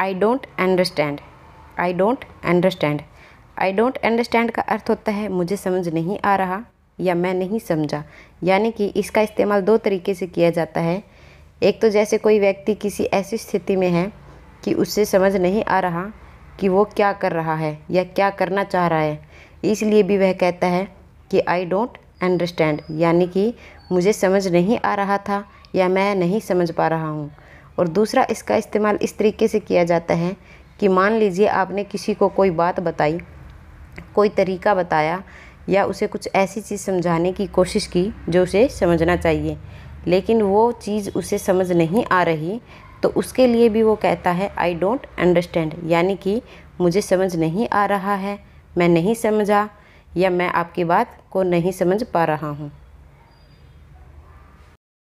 I don't understand I don't understand I don't understand का अर्थ होता है मुझे समझ नहीं आ रहा या मैं नहीं समझा यानी कि इसका इस्तेमाल दो तरीके से किया जाता है एक तो जैसे कोई व्यक्ति किसी ऐसी स्थिति में है कि उससे समझ नहीं आ रहा कि वो क्या कर रहा है या क्या करना चाह रहा है इसलिए भी वह कहता है कि आई डोंट अंडरस्टैंड यानी कि मुझे समझ नहीं आ रहा था या मैं नहीं समझ पा रहा हूँ और दूसरा इसका इस्तेमाल इस तरीके से किया जाता है कि मान लीजिए आपने किसी को कोई बात बताई कोई तरीका बताया या उसे कुछ ऐसी चीज़ समझाने की कोशिश की जो उसे समझना चाहिए लेकिन वो चीज़ उसे समझ नहीं आ रही तो उसके लिए भी वो कहता है आई डोंट अंडरस्टैंड यानी कि मुझे समझ नहीं आ रहा है मैं नहीं समझा या मैं आपकी बात को नहीं समझ पा रहा हूँ